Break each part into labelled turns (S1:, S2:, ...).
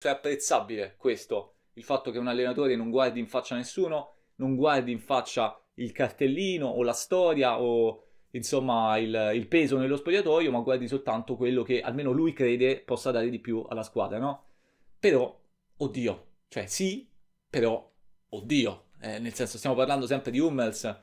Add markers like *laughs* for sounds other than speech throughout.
S1: Cioè è apprezzabile questo, il fatto che un allenatore non guardi in faccia nessuno, non guardi in faccia il cartellino o la storia o insomma il, il, peso nello spogliatoio, ma guardi soltanto quello che almeno lui crede possa dare di più alla squadra, no? Però, oddio, cioè sì, però, oddio, eh, nel senso stiamo parlando sempre di Hummels.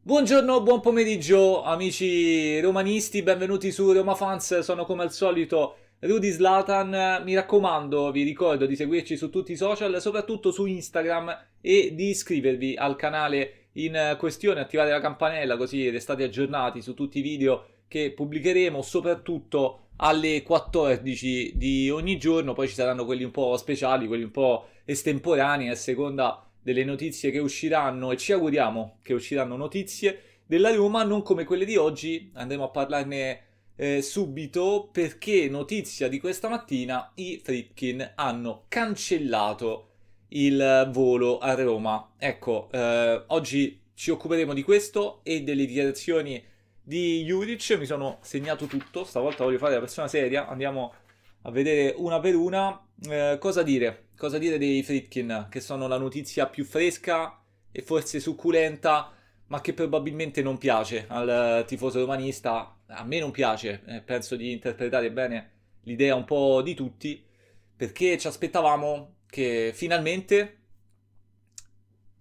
S1: Buongiorno, buon pomeriggio amici romanisti, benvenuti su Roma Fans, sono come al solito Rudy Slatan, mi raccomando, vi ricordo di seguirci su tutti i social, soprattutto su Instagram e di iscrivervi al canale in questione, attivare la campanella così restate aggiornati su tutti i video che pubblicheremo, soprattutto alle 14 di ogni giorno, poi ci saranno quelli un po' speciali, quelli un po' estemporanei a seconda delle notizie che usciranno e ci auguriamo che usciranno notizie della Roma, non come quelle di oggi, andremo a parlarne eh, subito perché notizia di questa mattina i Fritkin hanno cancellato il volo a Roma. Ecco, eh, oggi ci occuperemo di questo e delle dichiarazioni di Juric. Mi sono segnato tutto, stavolta voglio fare la persona seria. Andiamo a vedere una per una. Eh, cosa dire? Cosa dire dei Fritkin, che sono la notizia più fresca e forse succulenta, ma che probabilmente non piace al tifoso romanista a me non piace, eh, penso di interpretare bene l'idea un po' di tutti, perché ci aspettavamo che finalmente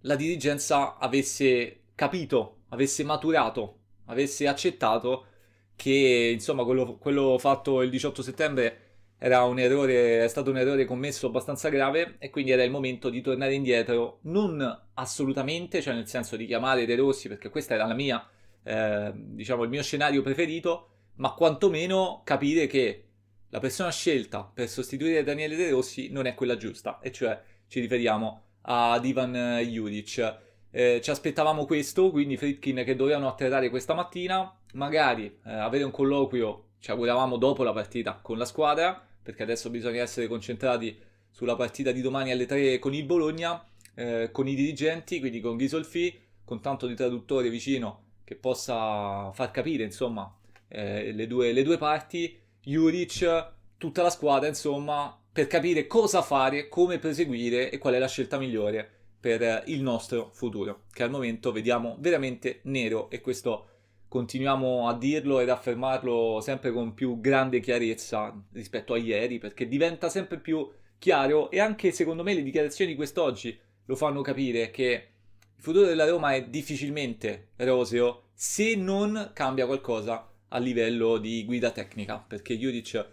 S1: la dirigenza avesse capito, avesse maturato, avesse accettato che insomma quello, quello fatto il 18 settembre era un errore, è stato un errore commesso abbastanza grave e quindi era il momento di tornare indietro, non assolutamente, cioè nel senso di chiamare De Rossi, perché questa era la mia Ehm, diciamo, il mio scenario preferito, ma quantomeno capire che la persona scelta per sostituire Daniele De Rossi non è quella giusta, e cioè ci riferiamo ad Ivan Juric. Eh, ci aspettavamo questo, quindi Fritkin che dovevano atterrare questa mattina, magari eh, avere un colloquio, ci auguravamo dopo la partita con la squadra, perché adesso bisogna essere concentrati sulla partita di domani alle 3 con il Bologna, eh, con i dirigenti, quindi con Ghisolfi, con tanto di traduttore vicino che possa far capire, insomma, eh, le, due, le, due, parti, Juric, tutta la squadra, insomma, per capire cosa fare, come proseguire e qual è la scelta migliore per eh, il nostro futuro, che al momento vediamo veramente nero e questo continuiamo a dirlo ed affermarlo sempre con più grande chiarezza rispetto a ieri, perché diventa sempre più chiaro e anche secondo me le dichiarazioni di quest'oggi lo fanno capire che il futuro della Roma è difficilmente roseo se non cambia qualcosa a livello di guida tecnica, perché Juric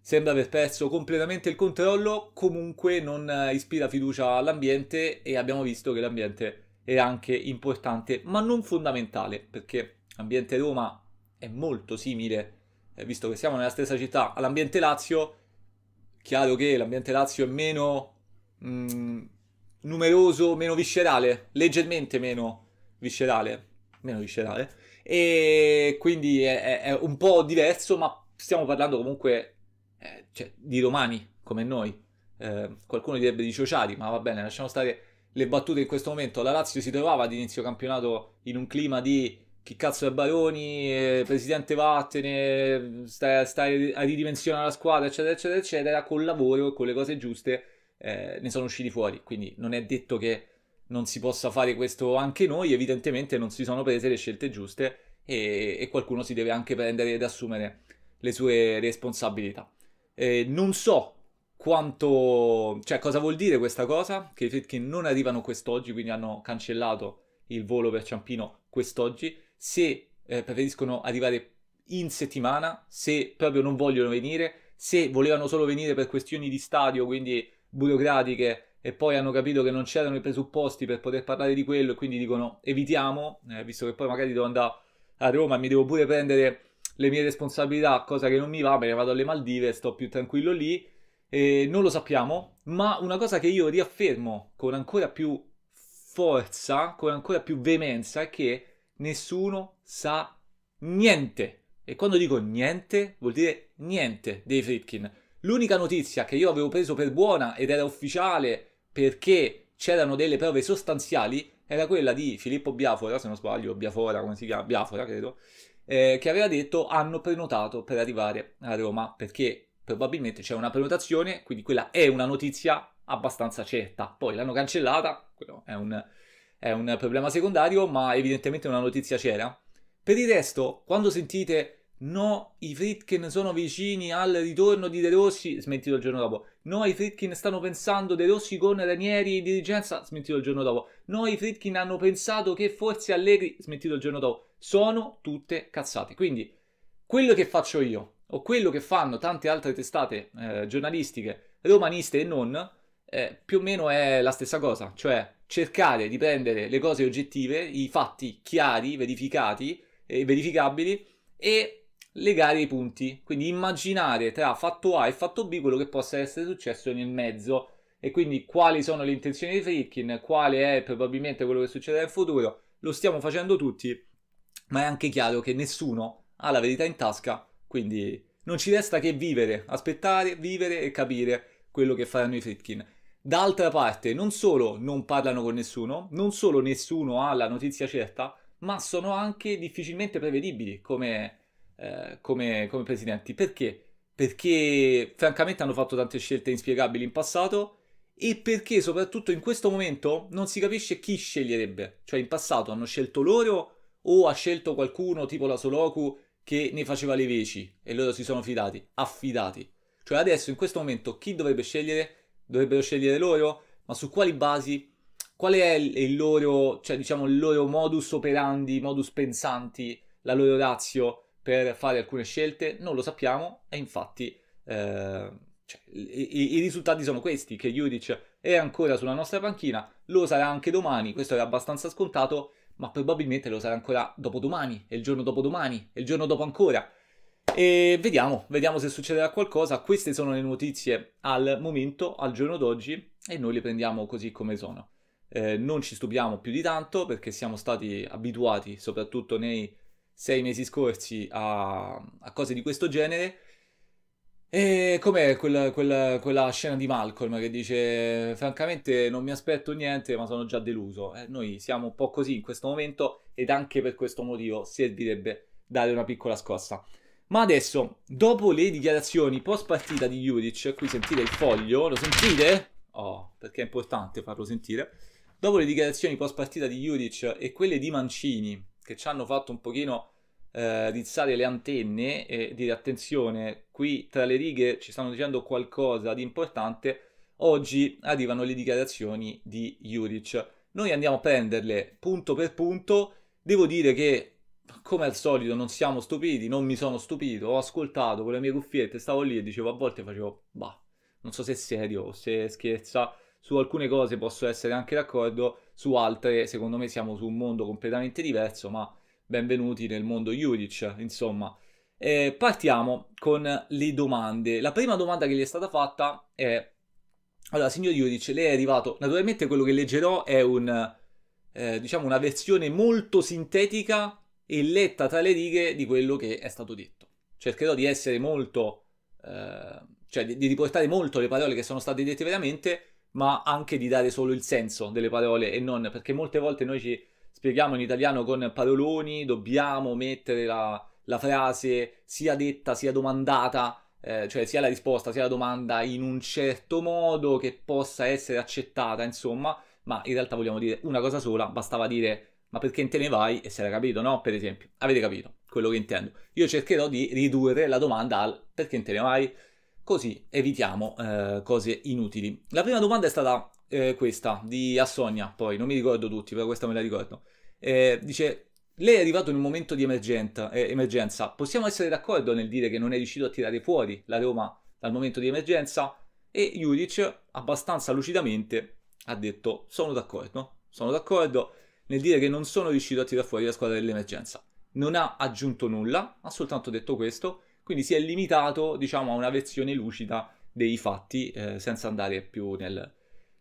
S1: sembra aver perso completamente il controllo, comunque non eh, ispira fiducia all'ambiente e abbiamo visto che l'ambiente è anche importante, ma non fondamentale, perché l'ambiente Roma è molto simile, eh, visto che siamo nella stessa città, all'ambiente Lazio, chiaro che l'ambiente Lazio è meno... Mh, mm, numeroso, meno viscerale, leggermente meno viscerale, meno viscerale, e quindi è, è un po' diverso, ma stiamo parlando comunque eh, cioè, di romani come noi. Eh, qualcuno direbbe di sociali, ma va bene, lasciamo stare le battute in questo momento. La Lazio si trovava ad inizio campionato in un clima di chi cazzo è Baroni, eh, presidente vattene, stai, stai a ridimensionare la squadra, eccetera, eccetera, eccetera, con il lavoro, con le cose giuste eh, ne sono usciti fuori, quindi non è detto che non si possa fare questo anche noi, evidentemente non si sono prese le scelte giuste e, e qualcuno si deve anche prendere ed assumere le sue responsabilità. Eh, non so quanto, cioè cosa vuol dire questa cosa, che i Fritkin non arrivano quest'oggi, quindi hanno cancellato il volo per Ciampino quest'oggi, se eh, preferiscono arrivare in settimana, se proprio non vogliono venire, se volevano solo venire per questioni di stadio, quindi burocratiche e poi hanno capito che non c'erano i presupposti per poter parlare di quello e quindi dicono evitiamo, eh, visto che poi magari devo andare a Roma e mi devo pure prendere le mie responsabilità, cosa che non mi va, me ne vado alle Maldive, e sto più tranquillo lì, e non lo sappiamo, ma una cosa che io riaffermo con ancora più forza, con ancora più veemenza, è che nessuno sa niente. E quando dico niente, vuol dire niente dei Fritkin. L'unica notizia che io avevo preso per buona ed era ufficiale perché c'erano delle prove sostanziali era quella di Filippo Biafora, se non sbaglio, Biafora, come si chiama? Biafora, credo, eh, che aveva detto hanno prenotato per arrivare a Roma, perché probabilmente c'è una prenotazione, quindi quella è una notizia abbastanza certa. Poi l'hanno cancellata, quello è un, è un problema secondario, ma evidentemente una notizia c'era. Per il resto, quando sentite No, i Fritkin sono vicini al ritorno di De Rossi, smentito il giorno dopo. No, i Fritkin stanno pensando De Rossi con Ranieri in dirigenza, smentito il giorno dopo. No, i Fritkin hanno pensato che forse Allegri, smentito il giorno dopo. Sono tutte cazzate. Quindi, quello che faccio io, o quello che fanno tante altre testate eh, giornalistiche, romaniste e non, eh, più o meno è la stessa cosa. Cioè, cercare di prendere le cose oggettive, i fatti chiari, verificati, eh, verificabili, e legare i punti, quindi immaginare tra fatto A e fatto B quello che possa essere successo nel mezzo e quindi quali sono le intenzioni di Frickin, quale è probabilmente quello che succederà in futuro, lo stiamo facendo tutti, ma è anche chiaro che nessuno ha la verità in tasca, quindi non ci resta che vivere, aspettare, vivere e capire quello che faranno i Frickin. D'altra parte, non solo non parlano con nessuno, non solo nessuno ha la notizia certa, ma sono anche difficilmente prevedibili, come eh, come, come presidenti. Perché? Perché francamente hanno fatto tante scelte inspiegabili in passato e perché soprattutto in questo momento non si capisce chi sceglierebbe. Cioè in passato hanno scelto loro o ha scelto qualcuno tipo la Soloku che ne faceva le veci e loro si sono fidati, affidati. Cioè adesso in questo momento chi dovrebbe scegliere? Dovrebbero scegliere loro? Ma su quali basi? Qual è il loro, cioè, diciamo, il loro modus operandi, modus pensanti, la loro razio? per fare alcune scelte? Non lo sappiamo e infatti eh, cioè, i, i, risultati sono questi, che Juric è ancora sulla nostra panchina, lo sarà anche domani, questo era abbastanza scontato, ma probabilmente lo sarà ancora dopodomani, e il giorno dopodomani, e il giorno dopo ancora. E vediamo, vediamo se succederà qualcosa. Queste sono le notizie al momento, al giorno d'oggi, e noi le prendiamo così come sono. Eh, non ci stupiamo più di tanto perché siamo stati abituati, soprattutto nei sei mesi scorsi a, a cose di questo genere. E com'è quella, quella, quella, scena di Malcolm che dice: Francamente, non mi aspetto niente, ma sono già deluso. Eh, noi siamo un po' così in questo momento, ed anche per questo motivo servirebbe dare una piccola scossa. Ma adesso, dopo le dichiarazioni post partita di Juric, qui sentite il foglio, lo sentite? Oh, perché è importante farlo sentire. Dopo le dichiarazioni post partita di Juric e quelle di Mancini, che ci hanno fatto un pochino eh, rizzare le antenne e dire attenzione, qui tra le righe ci stanno dicendo qualcosa di importante, oggi arrivano le dichiarazioni di Juric. Noi andiamo a prenderle punto per punto, devo dire che come al solito non siamo stupiti, non mi sono stupito, ho ascoltato con le mie cuffiette, stavo lì e dicevo a volte facevo, bah, non so se è serio o se scherza, su alcune cose posso essere anche d'accordo, su altre secondo me siamo su un mondo completamente diverso, ma benvenuti nel mondo Juric, insomma. Eh, partiamo con le domande. La prima domanda che gli è stata fatta è... Allora, signor Juric, lei è arrivato... Naturalmente quello che leggerò è un, eh, diciamo una versione molto sintetica e letta tra le righe di quello che è stato detto. Cercherò di essere molto... Eh, cioè di, di riportare molto le parole che sono state dette veramente ma anche di dare solo il senso delle parole e non perché molte volte noi ci spieghiamo in italiano con paroloni, dobbiamo mettere la, la frase sia detta sia domandata, eh, cioè sia la risposta sia la domanda in un certo modo che possa essere accettata, insomma, ma in realtà vogliamo dire una cosa sola, bastava dire ma perché te ne vai e se l'ha capito, no? Per esempio, avete capito quello che intendo. Io cercherò di ridurre la domanda al perché te ne vai, così evitiamo eh, cose inutili. La prima domanda è stata eh, questa, di Assonia, poi non mi ricordo tutti, però questa me la ricordo. Eh, dice, lei è arrivato in un momento di eh, emergenza, possiamo essere d'accordo nel dire che non è riuscito a tirare fuori la Roma dal momento di emergenza? E Juric, abbastanza lucidamente, ha detto, sono d'accordo, sono d'accordo nel dire che non sono riuscito a tirare fuori la squadra dell'emergenza. Non ha aggiunto nulla, ha soltanto detto questo, quindi si è limitato, diciamo, a una versione lucida dei fatti eh, senza andare più nel,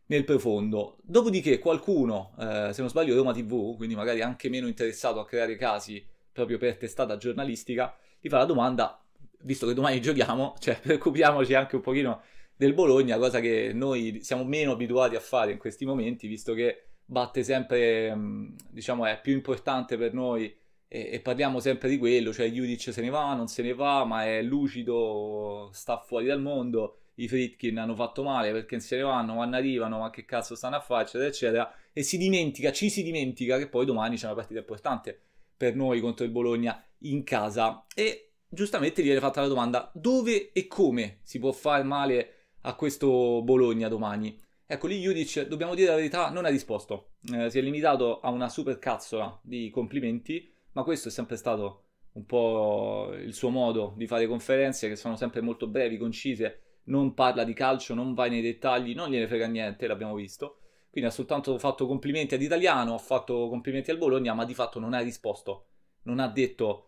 S1: nel profondo. Dopodiché qualcuno, eh, se non sbaglio Roma TV, quindi magari anche meno interessato a creare casi proprio per testata giornalistica, gli fa la domanda, visto che domani giochiamo, cioè *laughs* preoccupiamoci anche un pochino del Bologna, cosa che noi siamo meno abituati a fare in questi momenti, visto che batte sempre, mm, diciamo, è più importante per noi e, e, parliamo sempre di quello, cioè Judic se ne va, non se ne va, ma è lucido, sta fuori dal mondo, i Fritkin hanno fatto male perché se ne vanno, vanno arrivano, ma che cazzo stanno a fare, eccetera, eccetera, e si dimentica, ci si dimentica che poi domani c'è una partita importante per noi contro il Bologna in casa e giustamente gli viene fatta la domanda dove e come si può fare male a questo Bologna domani? Ecco, lì Judic, dobbiamo dire la verità, non ha risposto. Eh, si è limitato a una super cazzola di complimenti ma questo è sempre stato un po' il suo modo di fare conferenze che sono sempre molto brevi, concise, non parla di calcio, non va nei dettagli, non gliene frega niente, l'abbiamo visto. Quindi ha soltanto fatto complimenti all'italiano, ha fatto complimenti al Bologna, ma di fatto non ha risposto, non ha detto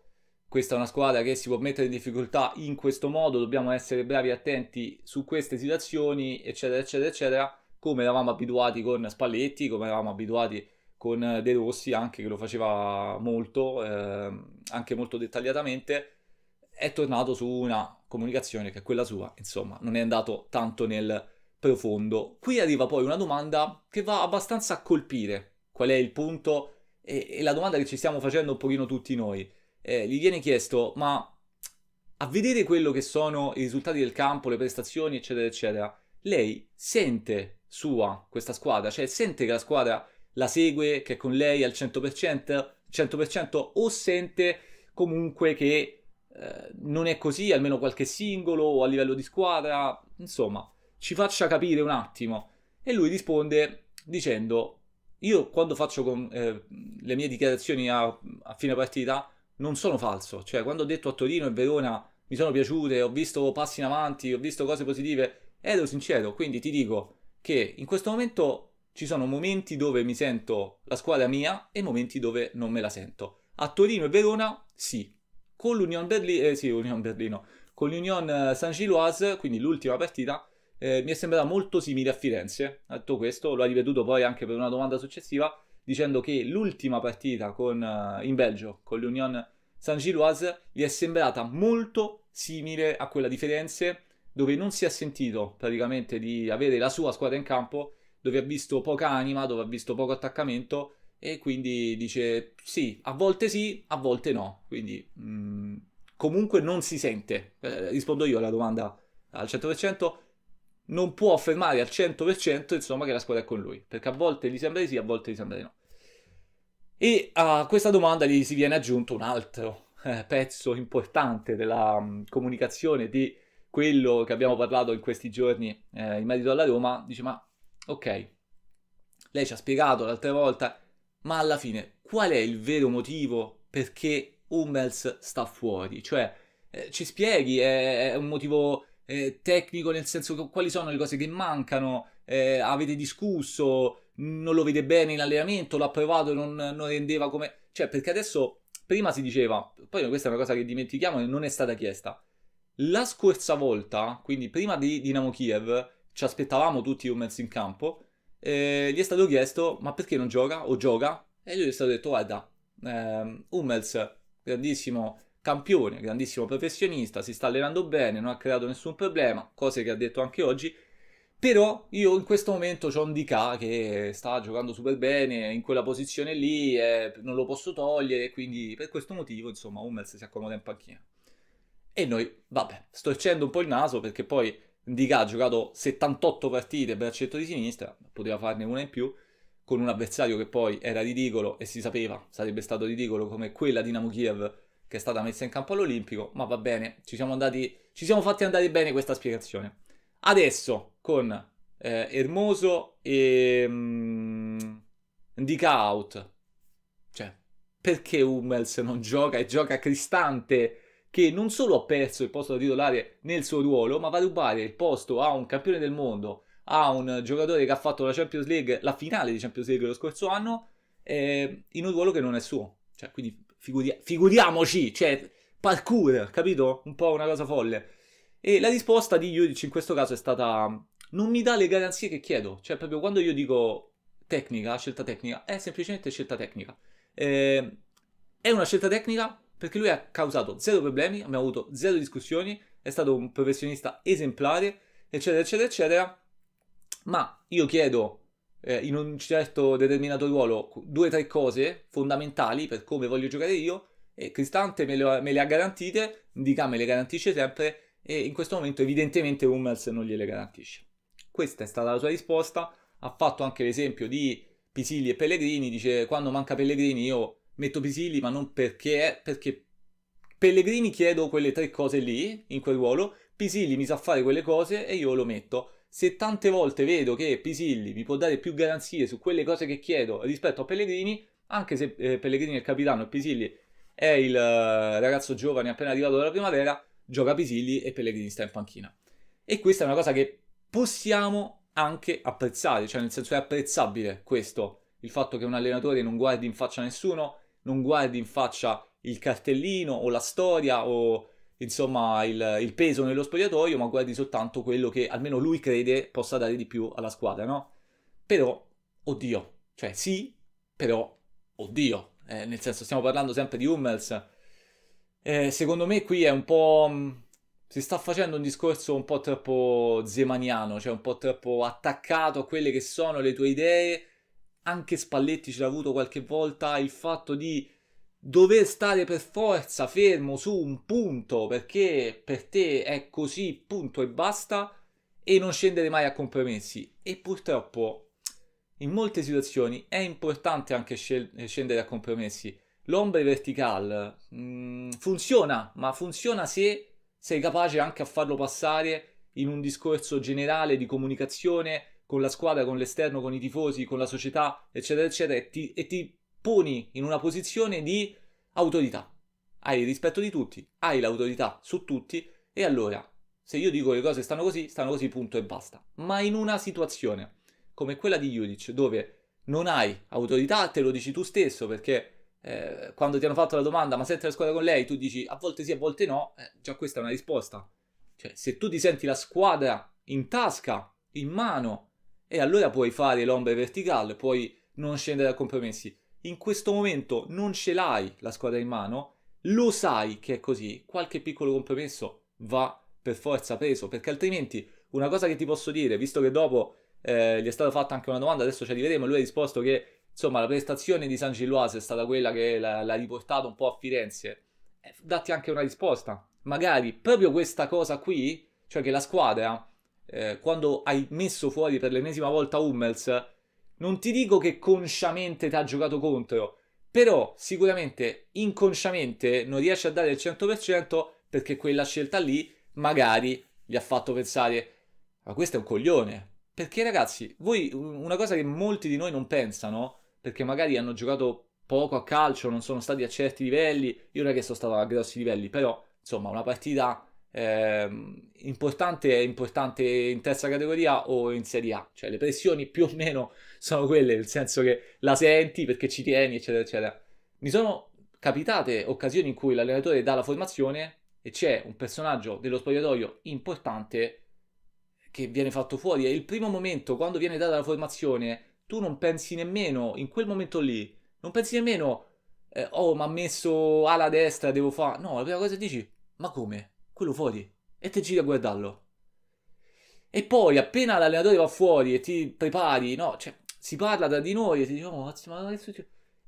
S1: questa è una squadra che si può mettere in difficoltà in questo modo, dobbiamo essere bravi e attenti su queste situazioni, eccetera, eccetera, eccetera, come eravamo abituati con Spalletti, come eravamo abituati con De Rossi anche che lo faceva molto, eh, anche molto dettagliatamente, è tornato su una comunicazione che è quella sua, insomma, non è andato tanto nel profondo. Qui arriva poi una domanda che va abbastanza a colpire, qual è il punto e, e la domanda che ci stiamo facendo un pochino tutti noi. Eh, gli viene chiesto, ma a vedere quello che sono i risultati del campo, le prestazioni, eccetera, eccetera, lei sente sua questa squadra, cioè sente che la squadra la segue, che è con lei al 100%, 100% o sente comunque che eh, non è così, almeno qualche singolo o a livello di squadra, insomma, ci faccia capire un attimo. E lui risponde dicendo, io quando faccio con, eh, le mie dichiarazioni a, a fine partita non sono falso, cioè quando ho detto a Torino e Verona mi sono piaciute, ho visto passi in avanti, ho visto cose positive, ero sincero, quindi ti dico che in questo momento ci sono momenti dove mi sento la squadra mia e momenti dove non me la sento. A Torino e Verona sì, con l'Union Berlino, eh, sì, Berlino, con l'Union eh, San Giloise, quindi l'ultima partita, eh, mi è sembrata molto simile a Firenze. Detto questo, lo ha ripetuto poi anche per una domanda successiva, dicendo che l'ultima partita con, uh, in Belgio con l'Union Saint-Gilloise gli è sembrata molto simile a quella di Firenze, dove non si è sentito praticamente di avere la sua squadra in campo dove ha visto poca anima, dove ha visto poco attaccamento e quindi dice sì, a volte sì, a volte no, quindi mh, mm, comunque non si sente. Eh, rispondo io alla domanda al 100%, non può affermare al 100% insomma che la squadra è con lui, perché a volte gli sembra di sì, a volte gli sembra di no. E a questa domanda gli si viene aggiunto un altro eh, pezzo importante della mh, mm, comunicazione di quello che abbiamo parlato in questi giorni eh, in merito alla Roma, dice ma Ok, lei ci ha spiegato l'altra volta, ma alla fine qual è il vero motivo perché Hummels sta fuori? Cioè, eh, ci spieghi, è, è un motivo eh, tecnico nel senso che quali sono le cose che mancano, eh, avete discusso, non lo vede bene in allenamento, l'ha provato, non, non rendeva come... Cioè, perché adesso, prima si diceva, poi questa è una cosa che dimentichiamo e non è stata chiesta, la scorsa volta, quindi prima di Dinamo Kiev, ci aspettavamo tutti Hummels in campo, gli è stato chiesto ma perché non gioca o gioca? E lui è stato detto guarda, eh, Hummels, grandissimo campione, grandissimo professionista, si sta allenando bene, non ha creato nessun problema, cose che ha detto anche oggi, però io in questo momento ho un DK che sta giocando super bene in quella posizione lì, eh, non lo posso togliere, quindi per questo motivo insomma Hummels si accomoda in panchina. E noi, vabbè, storcendo un po' il naso perché poi Indica ha giocato 78 partite braccetto di sinistra, poteva farne una in più, con un avversario che poi era ridicolo e si sapeva sarebbe stato ridicolo come quella Dinamo Kiev che è stata messa in campo all'Olimpico, ma va bene, ci siamo, andati, ci siamo fatti andare bene questa spiegazione. Adesso con eh, Ermoso e Indica mm, out, cioè perché Hummels non gioca e gioca Cristante che non solo ha perso il posto da titolare nel suo ruolo, ma va a rubare il posto a un campione del mondo, a un giocatore che ha fatto la Champions League, la finale di Champions League lo scorso anno, eh, in un ruolo che non è suo. Cioè, quindi figuri- figuriamoci, cioè, parkour, capito? Un po' una cosa folle. E la risposta di Juric in questo caso è stata non mi dà le garanzie che chiedo. Cioè, proprio quando io dico tecnica, scelta tecnica, è semplicemente scelta tecnica. Eh, è una scelta tecnica perché lui ha causato zero problemi, abbiamo avuto zero discussioni, è stato un professionista esemplare, eccetera, eccetera, eccetera. Ma io chiedo eh, in un certo determinato ruolo due o tre cose fondamentali per come voglio giocare io e Cristante me le, me le ha garantite, Indica me le garantisce sempre e in questo momento evidentemente Hummels non gliele garantisce. Questa è stata la sua risposta, ha fatto anche l'esempio di Pisilli e Pellegrini, dice quando manca Pellegrini io metto Pisilli, ma non perché, perché Pellegrini chiedo quelle tre cose lì, in quel ruolo, Pisilli mi sa fare quelle cose e io lo metto. Se tante volte vedo che Pisilli mi può dare più garanzie su quelle cose che chiedo rispetto a Pellegrini, anche se eh, Pellegrini è il capitano e Pisilli è il eh, ragazzo giovane appena arrivato dalla primavera, gioca Pisilli e Pellegrini sta in panchina. E questa è una cosa che possiamo anche apprezzare, cioè nel senso è apprezzabile questo, il fatto che un allenatore non guardi in faccia nessuno, non guardi in faccia il cartellino o la storia o insomma il, il, peso nello spogliatoio, ma guardi soltanto quello che almeno lui crede possa dare di più alla squadra, no? Però, oddio, cioè sì, però, oddio, eh, nel senso stiamo parlando sempre di Hummels. Eh, secondo me qui è un po'... Mm, si sta facendo un discorso un po' troppo zemaniano, cioè un po' troppo attaccato a quelle che sono le tue idee anche Spalletti ce l'ha avuto qualche volta il fatto di dover stare per forza fermo su un punto perché per te è così, punto e basta, e non scendere mai a compromessi. E purtroppo in molte situazioni è importante anche scendere a compromessi. L'ombre verticale mm, funziona, ma funziona se sei capace anche a farlo passare in un discorso generale di comunicazione con la squadra, con l'esterno, con i tifosi, con la società, eccetera, eccetera, e ti, e ti poni in una posizione di autorità. Hai il rispetto di tutti, hai l'autorità su tutti, e allora, se io dico che le cose stanno così, stanno così, punto e basta. Ma in una situazione come quella di Juric, dove non hai autorità, te lo dici tu stesso, perché eh, quando ti hanno fatto la domanda ma senti la squadra con lei, tu dici a volte sì, a volte no, eh, già questa è una risposta. Cioè, se tu ti senti la squadra in tasca, in mano, e allora puoi fare l'ombra verticale, puoi non scendere a compromessi. In questo momento non ce l'hai la squadra in mano, lo sai che è così, qualche piccolo compromesso va per forza preso, perché altrimenti una cosa che ti posso dire, visto che dopo eh, gli è stata fatta anche una domanda, adesso ci arriveremo, lui ha risposto che insomma la prestazione di San Gilloise è stata quella che l'ha riportato un po' a Firenze. Eh, datti anche una risposta, magari proprio questa cosa qui, cioè che la squadra eh, quando hai messo fuori per l'ennesima volta Hummels, non ti dico che consciamente ti ha giocato contro, però sicuramente inconsciamente non riesce a dare il 100% perché quella scelta lì magari gli ha fatto pensare ma questo è un coglione. Perché ragazzi, voi una cosa che molti di noi non pensano, perché magari hanno giocato poco a calcio, non sono stati a certi livelli, io non è che sono stato a grossi livelli, però insomma una partita eh, importante, importante in terza categoria o in Serie A, cioè le pressioni più o meno sono quelle, nel senso che la senti perché ci tieni, eccetera, eccetera. Mi sono capitate occasioni in cui l'allenatore dà la formazione e c'è un personaggio dello spogliatoio importante che viene fatto fuori. E il primo momento quando viene data la formazione, tu non pensi nemmeno in quel momento lì, non pensi nemmeno, eh, oh, mi ha messo alla destra, devo fare. No, la prima cosa dici, ma come? quello fuori e te giri a guardarlo. E poi appena l'allenatore va fuori e ti prepari, no, cioè, si parla tra di noi e ti dice, oh, ma adesso c'è...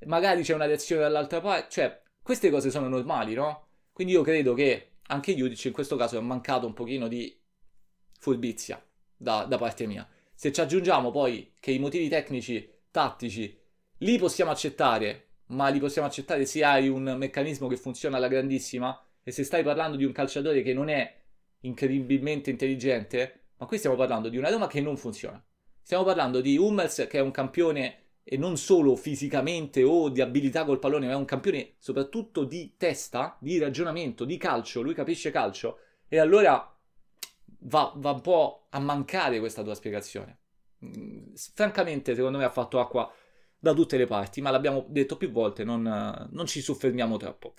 S1: magari c'è una reazione dall'altra parte, cioè, queste cose sono normali, no? Quindi io credo che anche Judic in questo caso è mancato un pochino di furbizia da, da parte mia. Se ci aggiungiamo poi che i motivi tecnici, tattici, li possiamo accettare, ma li possiamo accettare se hai un meccanismo che funziona alla grandissima e se stai parlando di un calciatore che non è incredibilmente intelligente, ma qui stiamo parlando di una Roma che non funziona. Stiamo parlando di Hummels che è un campione e non solo fisicamente o di abilità col pallone, ma è un campione soprattutto di testa, di ragionamento, di calcio, lui capisce calcio e allora va, va un po' a mancare questa tua spiegazione. Francamente, secondo me ha fatto acqua da tutte le parti, ma l'abbiamo detto più volte, non, non ci soffermiamo troppo.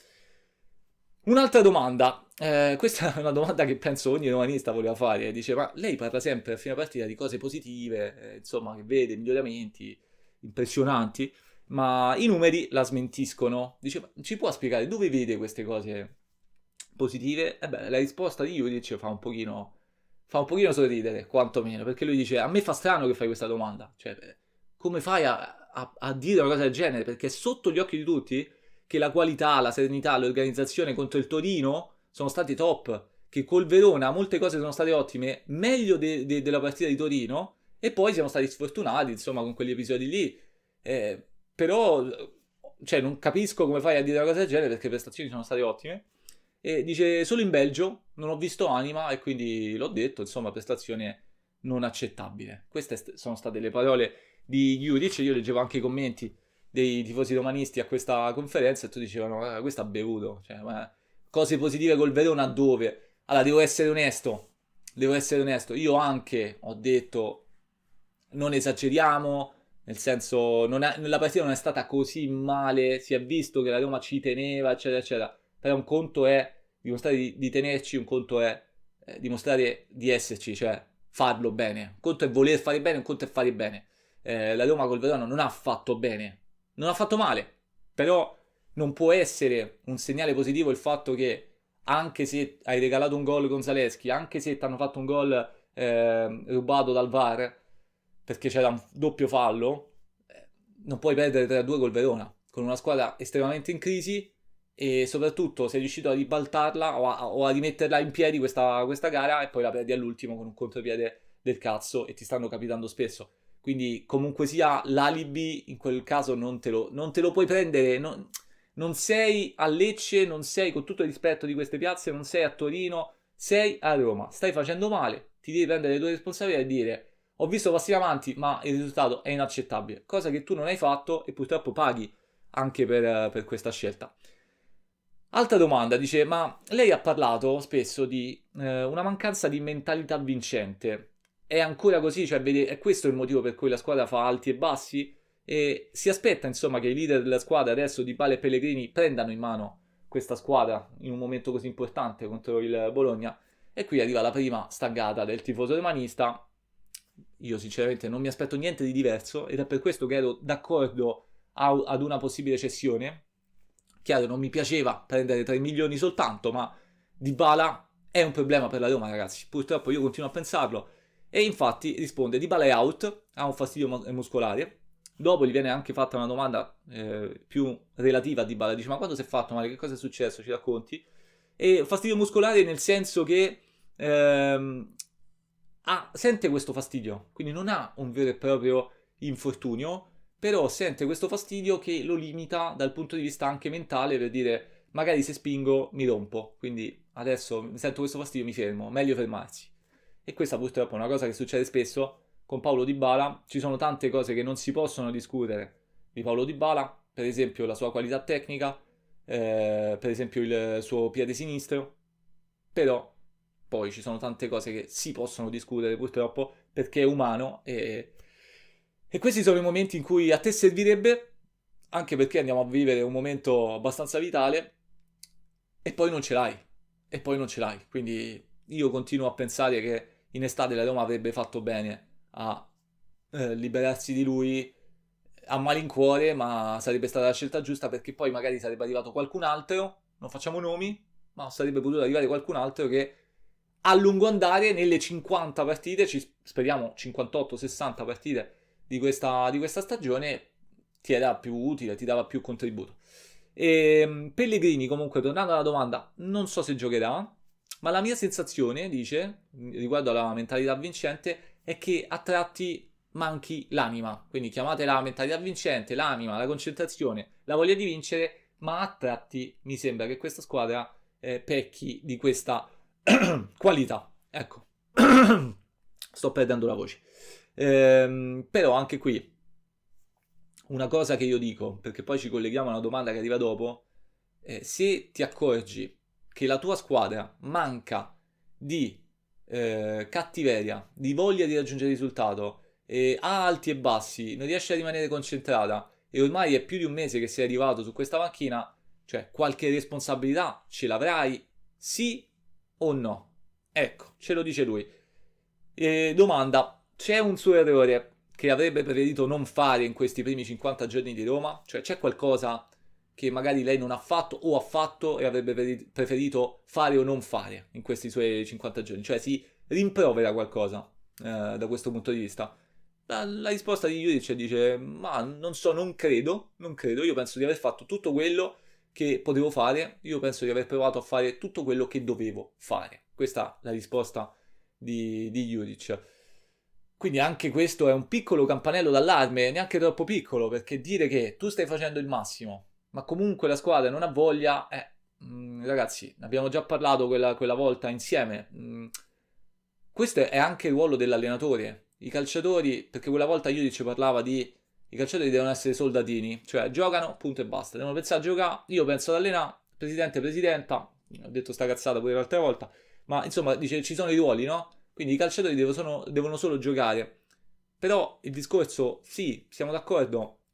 S1: Un'altra domanda, eh, questa è una domanda che penso ogni romanista voleva fare, dice ma lei parla sempre a fine partita di cose positive, eh, insomma che vede miglioramenti impressionanti, ma i numeri la smentiscono, dice ma ci può spiegare dove vede queste cose positive? E eh beh la risposta di Juric fa un pochino, fa un pochino sorridere quantomeno, perché lui dice a me fa strano che fai questa domanda, cioè come fai a, a, a dire una cosa del genere perché sotto gli occhi di tutti? che la qualità, la serenità, l'organizzazione contro il Torino sono stati top, che col Verona molte cose sono state ottime, meglio de- de- della partita di Torino, e poi siamo stati sfortunati, insomma, con quegli episodi lì. Eh, però, cioè, non capisco come fai a dire una cosa del genere, perché le prestazioni sono state ottime. E dice, solo in Belgio non ho visto anima, e quindi l'ho detto, insomma, prestazione non accettabile. Queste sono state le parole di Juric, io leggevo anche i commenti dei tifosi romanisti a questa conferenza e tutti dicevano, ah, eh, questo ha bevuto, cioè, ma cose positive col Verona dove? Allora, devo essere onesto, devo essere onesto, io anche ho detto, non esageriamo, nel senso, non è, la partita non è stata così male, si è visto che la Roma ci teneva, eccetera, eccetera, però un conto è dimostrare di, di tenerci, un conto è eh, dimostrare di esserci, cioè farlo bene, un conto è voler fare bene, un conto è fare bene. Eh, la Roma col Verona non ha fatto bene, non ha fatto male, però non può essere un segnale positivo il fatto che anche se hai regalato un gol con Zaleschi, anche se ti hanno fatto un gol eh, rubato dal VAR perché c'era un doppio fallo, eh, non puoi perdere 3-2 col Verona, con una squadra estremamente in crisi e soprattutto sei riuscito a ribaltarla o a, o a rimetterla in piedi questa, questa gara e poi la perdi all'ultimo con un contropiede del cazzo e ti stanno capitando spesso. Quindi comunque sia l'alibi in quel caso non te lo, non te lo puoi prendere. Non, non, sei a Lecce, non sei con tutto il rispetto di queste piazze, non sei a Torino, sei a Roma. Stai facendo male, ti devi prendere le tue responsabilità e dire ho visto passi avanti ma il risultato è inaccettabile. Cosa che tu non hai fatto e purtroppo paghi anche per, per questa scelta. Altra domanda, dice, ma lei ha parlato spesso di eh, una mancanza di mentalità vincente è ancora così, cioè vede, è questo il motivo per cui la squadra fa alti e bassi e si aspetta insomma che i leader della squadra adesso di Pale e Pellegrini prendano in mano questa squadra in un momento così importante contro il Bologna e qui arriva la prima staggata del tifoso romanista io sinceramente non mi aspetto niente di diverso ed è per questo che ero d'accordo ad una possibile cessione chiaro non mi piaceva prendere 3 milioni soltanto ma Dybala è un problema per la Roma ragazzi purtroppo io continuo a pensarlo e infatti risponde di è out, ha un fastidio muscolare. Dopo gli viene anche fatta una domanda eh, più relativa a Dybala, dice ma quando si è fatto male, che cosa è successo, ci racconti? E fastidio muscolare nel senso che ehm, ha, sente questo fastidio, quindi non ha un vero e proprio infortunio, però sente questo fastidio che lo limita dal punto di vista anche mentale per dire magari se spingo mi rompo, quindi adesso sento questo fastidio mi fermo, meglio fermarsi. E questa purtroppo è una cosa che succede spesso con Paolo Di Bala. Ci sono tante cose che non si possono discutere di Paolo Di Bala, per esempio la sua qualità tecnica, eh, per esempio il suo piede sinistro, però poi ci sono tante cose che si possono discutere purtroppo perché è umano e, e questi sono i momenti in cui a te servirebbe, anche perché andiamo a vivere un momento abbastanza vitale e poi non ce l'hai, e poi non ce l'hai, quindi io continuo a pensare che in estate la Roma avrebbe fatto bene a eh, liberarsi di lui a malincuore, ma sarebbe stata la scelta giusta perché poi magari sarebbe arrivato qualcun altro, non facciamo nomi, ma sarebbe potuto arrivare qualcun altro che a lungo andare nelle 50 partite, ci speriamo 58-60 partite di questa, di questa stagione, ti era più utile, ti dava più contributo. E, ehm, Pellegrini comunque, tornando alla domanda, non so se giocherà, ma la mia sensazione, dice, riguardo alla mentalità vincente, è che a tratti manchi l'anima. Quindi chiamatela mentalità vincente, l'anima, la concentrazione, la voglia di vincere, ma a tratti mi sembra che questa squadra eh, pecchi di questa *clears throat* qualità. Ecco, *clears throat* sto perdendo la voce. Ehm, però anche qui, una cosa che io dico, perché poi ci colleghiamo a una domanda che arriva dopo, eh, se ti accorgi che la tua squadra manca di eh, cattiveria, di voglia di raggiungere risultato, e ha alti e bassi, non riesce a rimanere concentrata e ormai è più di un mese che sei arrivato su questa macchina, cioè qualche responsabilità ce l'avrai, sì o no? Ecco, ce lo dice lui. E domanda, c'è un suo errore che avrebbe preferito non fare in questi primi 50 giorni di Roma? Cioè c'è qualcosa che magari lei non ha fatto o ha fatto e avrebbe preferito fare o non fare in questi suoi 50 giorni. Cioè si rimprovera qualcosa eh, da questo punto di vista. La, la risposta di Juric dice, ma non so, non credo, non credo, io penso di aver fatto tutto quello che potevo fare, io penso di aver provato a fare tutto quello che dovevo fare. Questa è la risposta di, di Juric. Quindi anche questo è un piccolo campanello d'allarme, neanche troppo piccolo, perché dire che tu stai facendo il massimo, ma comunque la squadra non ha voglia, eh, mh, mm, ragazzi, ne abbiamo già parlato quella, quella volta insieme. Mh, mm, questo è anche il ruolo dell'allenatore. I calciatori, perché quella volta io ci parlava di i calciatori devono essere soldatini, cioè giocano, punto e basta. Devono pensare a giocare, io penso ad allenare, presidente, presidenta, ho detto sta cazzata pure l'altra volta, ma insomma dice ci sono i ruoli, no? Quindi i calciatori devono, devono solo giocare. Però il discorso, sì, siamo d'accordo,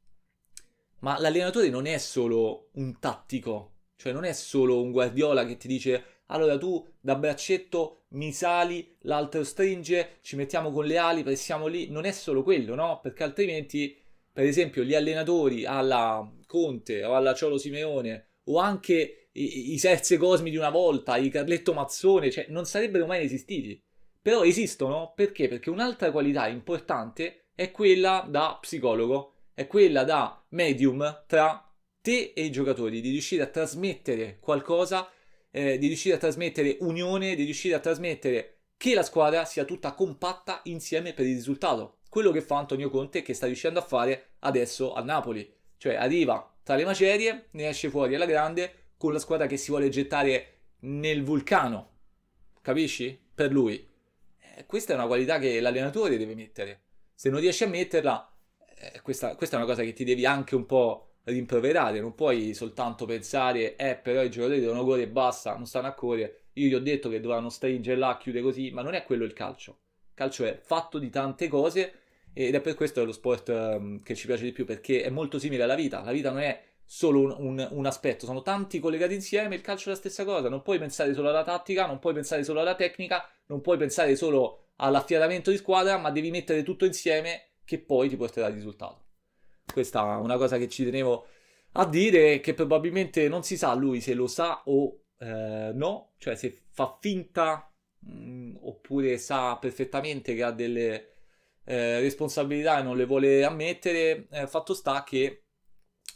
S1: ma l'allenatore non è solo un tattico, cioè non è solo un guardiola che ti dice allora tu da braccetto mi sali, l'altro stringe, ci mettiamo con le ali, pressiamo lì, non è solo quello, no? Perché altrimenti, per esempio, gli allenatori alla Conte o alla Ciolo Simeone o anche i, i Serze Cosmi di una volta, i Carletto Mazzone, cioè non sarebbero mai esistiti. Però esistono perché? Perché un'altra qualità importante è quella da psicologo è quella da medium tra te e i giocatori, di riuscire a trasmettere qualcosa, eh, di riuscire a trasmettere unione, di riuscire a trasmettere che la squadra sia tutta compatta insieme per il risultato. Quello che fa Antonio Conte che sta riuscendo a fare adesso a Napoli. Cioè arriva tra le macerie, ne esce fuori alla grande con la squadra che si vuole gettare nel vulcano. Capisci? Per lui. Eh, questa è una qualità che l'allenatore deve mettere. Se non riesce a metterla, eh, questa, questa, è una cosa che ti devi anche un po' rimproverare, non puoi soltanto pensare, eh però i giocatori devono correre e basta, non stanno a correre, io gli ho detto che dovevano stringere là, chiudere così, ma non è quello il calcio, il calcio è fatto di tante cose ed è per questo che è lo sport um, che ci piace di più, perché è molto simile alla vita, la vita non è solo un, un, un, aspetto, sono tanti collegati insieme, il calcio è la stessa cosa, non puoi pensare solo alla tattica, non puoi pensare solo alla tecnica, non puoi pensare solo all'affiatamento di squadra, ma devi mettere tutto insieme che poi ti porterà il risultato. Questa è una cosa che ci tenevo a dire che probabilmente non si sa lui se lo sa o eh, no, cioè se fa finta mh, mm, oppure sa perfettamente che ha delle eh, responsabilità e non le vuole ammettere, eh, fatto sta che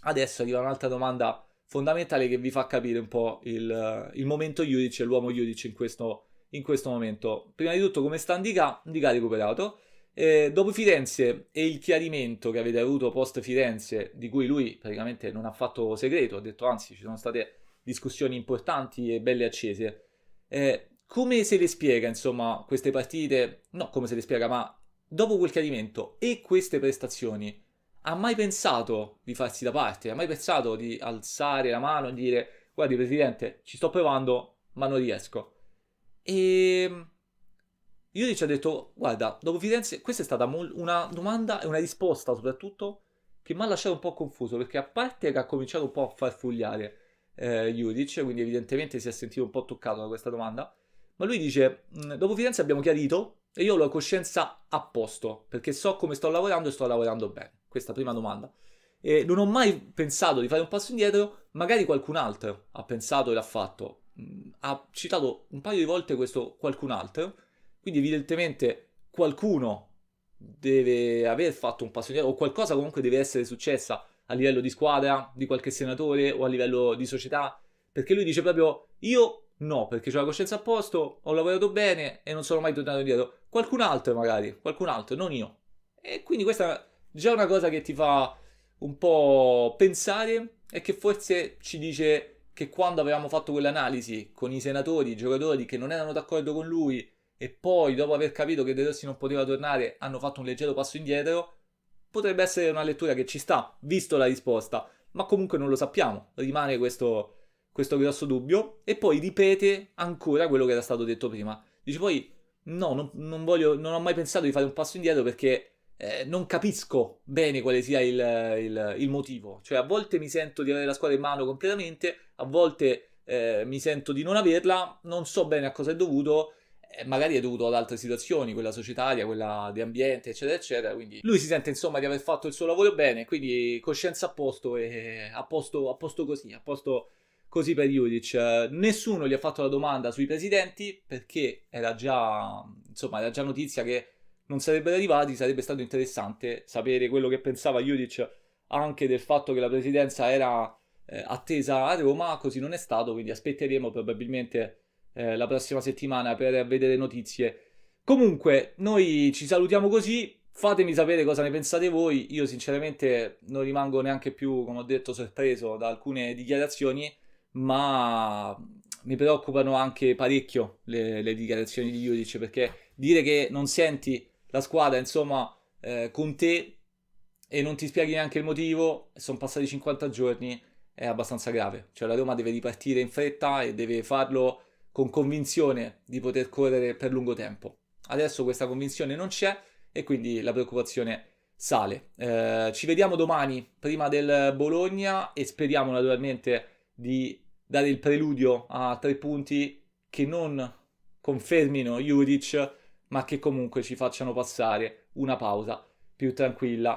S1: adesso arriva un'altra domanda fondamentale che vi fa capire un po' il, il momento Juric e l'uomo Juric in questo, in questo momento. Prima di tutto come sta Andica? Indica recuperato, eh, dopo Firenze e il chiarimento che avete avuto post Firenze, di cui lui praticamente non ha fatto segreto, ha detto anzi ci sono state discussioni importanti e belle accese, eh, come se le spiega insomma queste partite, no come se le spiega ma dopo quel chiarimento e queste prestazioni, ha mai pensato di farsi da parte? Ha mai pensato di alzare la mano e dire guardi presidente ci sto provando ma non riesco? E ehm, io ci ho detto, guarda, dopo Firenze, questa è stata una domanda e una risposta soprattutto che mi ha lasciato un po' confuso perché a parte che ha cominciato un po' a farfugliare eh, Juric, cioè, quindi evidentemente si è sentito un po' toccato da questa domanda, ma lui dice, mm, dopo Firenze abbiamo chiarito e io ho la coscienza a posto perché so come sto lavorando e sto lavorando bene. Questa prima domanda. E non ho mai pensato di fare un passo indietro, magari qualcun altro ha pensato e l'ha fatto. Mm, ha citato un paio di volte questo qualcun altro quindi evidentemente qualcuno deve aver fatto un passo indietro o qualcosa comunque deve essere successa a livello di squadra, di qualche senatore o a livello di società, perché lui dice proprio io no, perché ho la coscienza a posto, ho lavorato bene e non sono mai tornato indietro. Qualcun altro magari, qualcun altro, non io. E quindi questa è già una cosa che ti fa un po' pensare e che forse ci dice che quando avevamo fatto quell'analisi con i senatori, i giocatori che non erano d'accordo con lui, e poi dopo aver capito che De Rossi non poteva tornare hanno fatto un leggero passo indietro, potrebbe essere una lettura che ci sta, visto la risposta, ma comunque non lo sappiamo, rimane questo, questo grosso dubbio e poi ripete ancora quello che era stato detto prima. Dice poi no, non, non, voglio, non ho mai pensato di fare un passo indietro perché eh, non capisco bene quale sia il, il, il, motivo. Cioè, a volte mi sento di avere la squadra in mano completamente, a volte eh, mi sento di non averla, non so bene a cosa è dovuto eh, magari è dovuto ad altre situazioni, quella societaria, quella di ambiente, eccetera, eccetera. Quindi lui si sente insomma di aver fatto il suo lavoro bene, quindi coscienza a posto e a posto, a posto così, a posto così per Juric. Nessuno gli ha fatto la domanda sui presidenti perché era già, insomma, era già notizia che non sarebbero arrivati, sarebbe stato interessante sapere quello che pensava Juric anche del fatto che la presidenza era eh, attesa a Roma, così non è stato, quindi aspetteremo probabilmente eh, la prossima settimana per vedere notizie. Comunque, noi ci salutiamo così. Fatemi sapere cosa ne pensate voi. Io, sinceramente, non rimango neanche più, come ho detto, sorpreso da alcune dichiarazioni, ma mi preoccupano anche parecchio le, le dichiarazioni di Juric perché dire che non senti la squadra, insomma, eh, con te e non ti spieghi neanche il motivo, sono passati 50 giorni, è abbastanza grave. Cioè la Roma deve ripartire in fretta e deve farlo con convinzione di poter correre per lungo tempo. Adesso questa convinzione non c'è e quindi la preoccupazione sale. Eh, ci vediamo domani prima del Bologna e speriamo naturalmente di dare il preludio a tre punti che non confermino Juric ma che comunque ci facciano passare una pausa più tranquilla